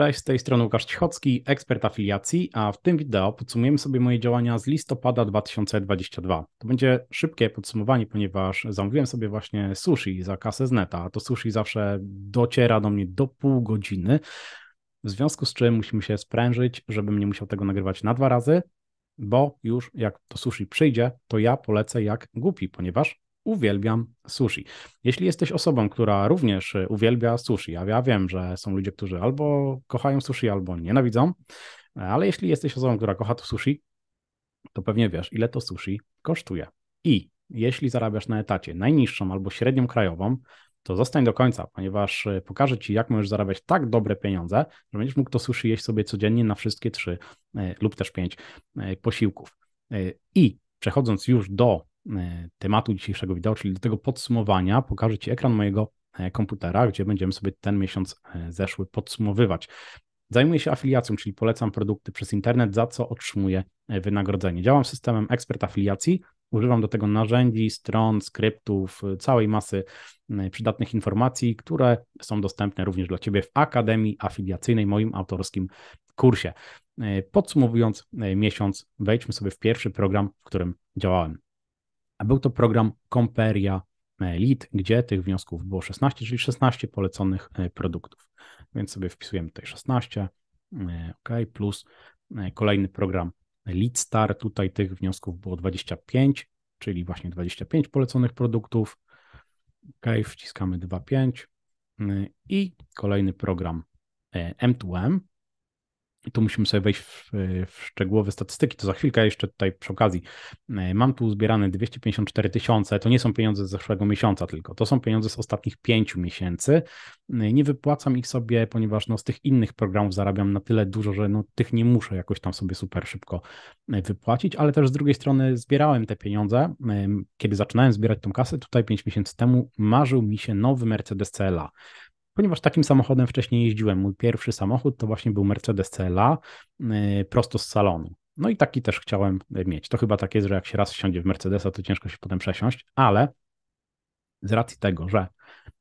Cześć, z tej strony Łukasz Cichocki, ekspert afiliacji, a w tym wideo podsumujemy sobie moje działania z listopada 2022. To będzie szybkie podsumowanie, ponieważ zamówiłem sobie właśnie sushi za kasę z neta, a to sushi zawsze dociera do mnie do pół godziny, w związku z czym musimy się sprężyć, żebym nie musiał tego nagrywać na dwa razy, bo już jak to sushi przyjdzie, to ja polecę jak głupi, ponieważ uwielbiam sushi. Jeśli jesteś osobą, która również y, uwielbia sushi, a ja wiem, że są ludzie, którzy albo kochają sushi, albo nienawidzą, e, ale jeśli jesteś osobą, która kocha to sushi, to pewnie wiesz, ile to sushi kosztuje. I jeśli zarabiasz na etacie najniższą albo średnią krajową, to zostań do końca, ponieważ y, pokażę Ci, jak możesz zarabiać tak dobre pieniądze, że będziesz mógł to sushi jeść sobie codziennie na wszystkie trzy e, lub też pięć e, posiłków. I przechodząc już do E, tematu dzisiejszego wideo, czyli do tego podsumowania, pokażę Ci ekran mojego e, komputera, gdzie będziemy sobie ten miesiąc e, zeszły podsumowywać. Zajmuję się afiliacją, czyli polecam produkty przez internet, za co otrzymuję wynagrodzenie. Działam systemem ekspert afiliacji, używam do tego narzędzi, stron, skryptów, całej masy przydatnych informacji, które są dostępne również dla Ciebie w Akademii Afiliacyjnej, moim autorskim kursie. Podsumowując miesiąc, wejdźmy sobie w pierwszy program, w którym działałem a był to program Comperia e, Lead, gdzie tych wniosków było 16, czyli 16 poleconych e, produktów. Więc sobie wpisujemy tutaj 16, e, ok, plus kolejny program Lead Star, tutaj tych wniosków było 25, czyli właśnie 25 poleconych produktów. OK, wciskamy 2.5 i kolejny program M2M, i tu musimy sobie wejść w, w, szczegółowe statystyki, to za chwilkę jeszcze tutaj przy okazji. E, mam tu zbierane 254 tysiące, to nie są pieniądze z zeszłego miesiąca tylko, to są pieniądze z ostatnich pięciu miesięcy. E, nie wypłacam ich sobie, ponieważ no, z tych innych programów zarabiam na tyle dużo, że no, tych nie muszę jakoś tam sobie super szybko e, wypłacić, ale też z drugiej strony zbierałem te pieniądze. Kiedy zaczynałem zbierać tą kasę, tutaj pięć miesięcy temu marzył mi się nowy Mercedes CLA ponieważ takim samochodem wcześniej jeździłem. Mój pierwszy samochód to właśnie był Mercedes CLA y, prosto z salonu. No i taki też chciałem e, mieć. To chyba tak jest, że jak się raz wsiądzie w Mercedesa, to ciężko się potem przesiąść, ale z racji tego, że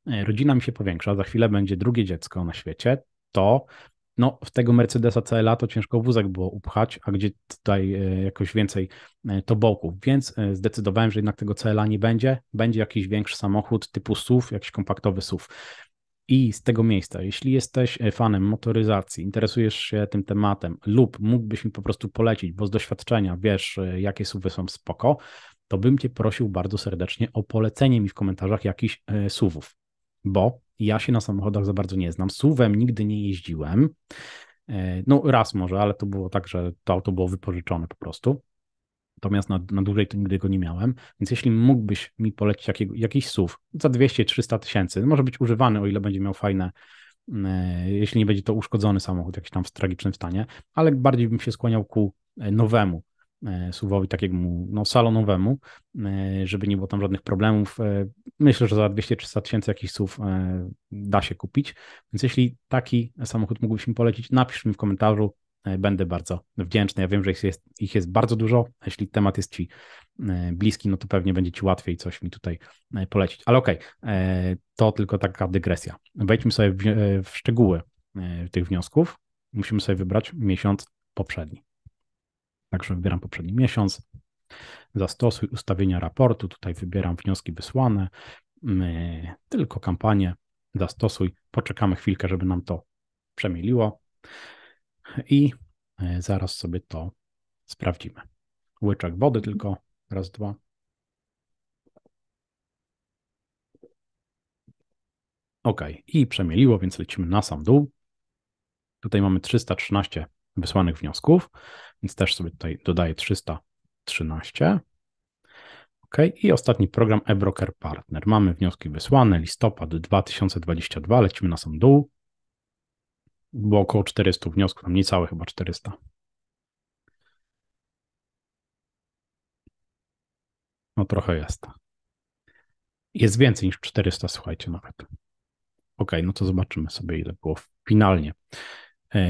e, rodzina mi się powiększa, za chwilę będzie drugie dziecko na świecie, to no, w tego Mercedesa CLA to ciężko wózek było upchać, a gdzie tutaj e, jakoś więcej to boków. więc zdecydowałem, że jednak tego CLA nie będzie, będzie jakiś większy samochód typu SUV, jakiś kompaktowy SUV. I z tego miejsca, jeśli jesteś e, fanem motoryzacji, interesujesz się tym tematem lub mógłbyś mi po prostu polecić, bo z doświadczenia wiesz, e, jakie suwy są spoko, to bym Cię prosił bardzo serdecznie o polecenie mi w komentarzach jakichś e, suwów, bo ja się na samochodach za bardzo nie znam. Suwem nigdy nie jeździłem. No raz może, ale to było tak, że to auto było wypożyczone po prostu natomiast na, na dłużej to nigdy go nie miałem. Więc jeśli mógłbyś mi polecić jakiego, jakiś SUV za 200-300 tysięcy, no może być używany, o ile będzie miał fajne, mm, e, jeśli nie będzie to uszkodzony samochód, jakiś tam w tragicznym stanie, ale bardziej bym się skłaniał ku e, nowemu e, suwowi takiemu no, salonowemu, żeby nie było tam żadnych problemów. Myślę, że za 200-300 tysięcy jakiś SUV da się kupić, więc jeśli taki samochód mógłbyś mi polecić, napisz mi w komentarzu, E, będę bardzo wdzięczny. Ja wiem, że ich jest, ich jest bardzo dużo. Jeśli temat jest Ci e, bliski, no to pewnie będzie Ci łatwiej coś mi tutaj e, polecić. Ale okej, okay, to tylko taka dygresja. Wejdźmy sobie w, w szczegóły tych wniosków. Musimy sobie wybrać miesiąc poprzedni. Także wybieram poprzedni miesiąc. Zastosuj ustawienia raportu. Tutaj wybieram wnioski wysłane, tylko kampanię. Zastosuj. Poczekamy chwilkę, żeby nam to przemieliło i e, zaraz sobie to sprawdzimy. Łyczek wody tylko, raz, dwa. Ok, i przemieliło, więc lecimy na sam dół. Tutaj mamy 313 wysłanych wniosków, więc też sobie tutaj dodaję 313. OK. I ostatni program eBroker Partner. Mamy wnioski wysłane, listopad 2022, lecimy na sam dół było około 400 wniosków, tam niecałe chyba 400. No trochę jest. Jest więcej niż 400, słuchajcie nawet. Ok, no to zobaczymy sobie, ile było finalnie.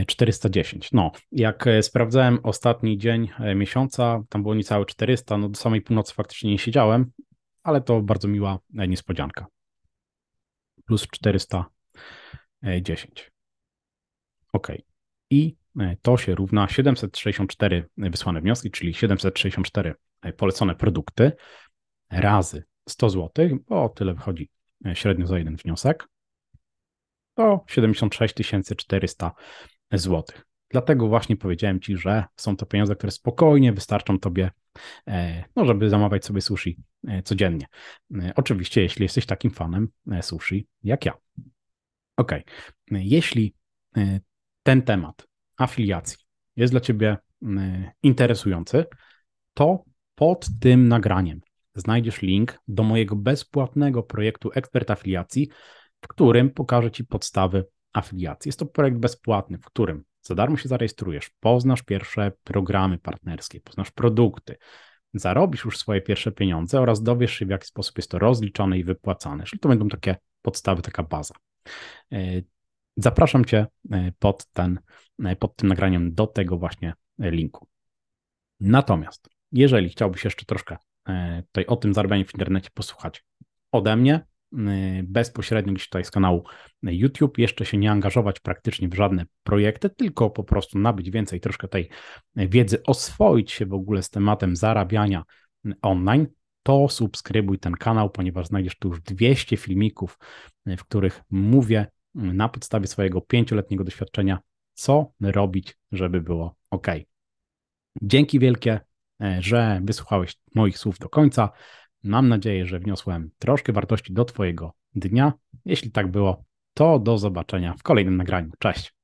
410. E, no, jak e, sprawdzałem ostatni dzień e, miesiąca, tam było niecałe 400, no do samej północy faktycznie nie siedziałem, ale to bardzo miła niespodzianka. Plus 410. OK. I e, to się równa 764 wysłane wnioski, czyli 764 e, polecone produkty razy 100 zł, bo tyle wychodzi e, średnio za jeden wniosek, to 76 400 zł. Dlatego właśnie powiedziałem Ci, że są to pieniądze, które spokojnie wystarczą Tobie, no, żeby zamawiać sobie sushi codziennie. Oczywiście, jeśli jesteś takim fanem sushi jak ja. Ok, jeśli ten temat afiliacji jest dla Ciebie mm, interesujący, to pod tym nagraniem znajdziesz link do mojego bezpłatnego projektu Ekspert Afiliacji, w którym pokażę Ci podstawy afiliacji. Jest to projekt bezpłatny, w którym za darmo się zarejestrujesz, poznasz pierwsze programy partnerskie, poznasz produkty, zarobisz już swoje pierwsze pieniądze oraz dowiesz się, w jaki sposób jest to rozliczane i wypłacane. Czyli to będą takie podstawy, taka baza. E, Zapraszam Cię e, pod, ten, e, pod tym nagraniem do tego właśnie e, linku. Natomiast, jeżeli chciałbyś jeszcze troszkę tutaj o tym zarabianiu w internecie posłuchać ode mnie, bezpośrednio gdzieś tutaj z kanału YouTube, jeszcze się nie angażować praktycznie w żadne projekty, tylko po prostu nabyć więcej troszkę tej wiedzy, oswoić się w ogóle z tematem zarabiania online, to subskrybuj ten kanał, ponieważ znajdziesz tu już 200 filmików, w których mówię na podstawie swojego pięcioletniego doświadczenia, co robić, żeby było ok. Dzięki wielkie, e, że wysłuchałeś moich słów do końca. Mam nadzieję, że wniosłem troszkę wartości do Twojego dnia. Jeśli tak było, to do zobaczenia w kolejnym nagraniu. Cześć.